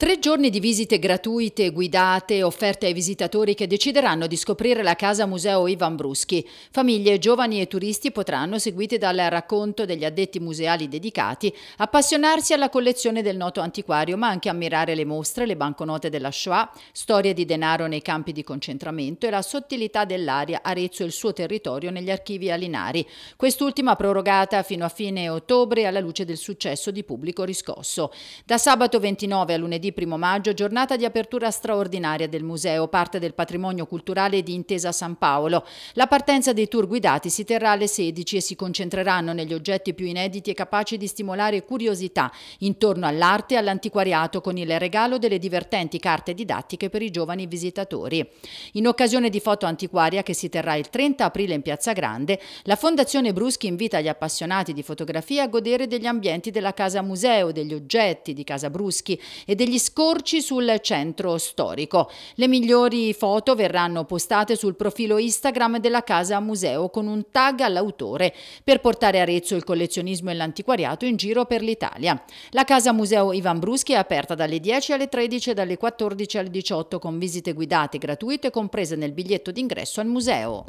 Tre giorni di visite gratuite guidate offerte ai visitatori che decideranno di scoprire la casa museo Ivan Bruschi. Famiglie, giovani e turisti potranno, seguiti dal racconto degli addetti museali dedicati, appassionarsi alla collezione del noto antiquario, ma anche ammirare le mostre, le banconote della Shoah, storie di denaro nei campi di concentramento e la sottilità dell'aria Arezzo e il suo territorio negli archivi alinari. Quest'ultima prorogata fino a fine ottobre alla luce del successo di pubblico riscosso. Da sabato 29 a lunedì Martedì 1 maggio, giornata di apertura straordinaria del museo, parte del patrimonio culturale di Intesa San Paolo. La partenza dei tour guidati si terrà alle 16 e si concentreranno negli oggetti più inediti e capaci di stimolare curiosità intorno all'arte e all'antiquariato con il regalo delle divertenti carte didattiche per i giovani visitatori. In occasione di Foto Antiquaria che si terrà il 30 aprile in Piazza Grande, la Fondazione Bruschi invita gli appassionati di fotografia a godere degli ambienti della Casa Museo, degli oggetti di Casa Bruschi e degli gli scorci sul centro storico. Le migliori foto verranno postate sul profilo Instagram della Casa Museo con un tag all'autore per portare Arezzo il collezionismo e l'antiquariato in giro per l'Italia. La Casa Museo Ivan Bruschi è aperta dalle 10 alle 13 e dalle 14 alle 18 con visite guidate gratuite comprese nel biglietto d'ingresso al museo.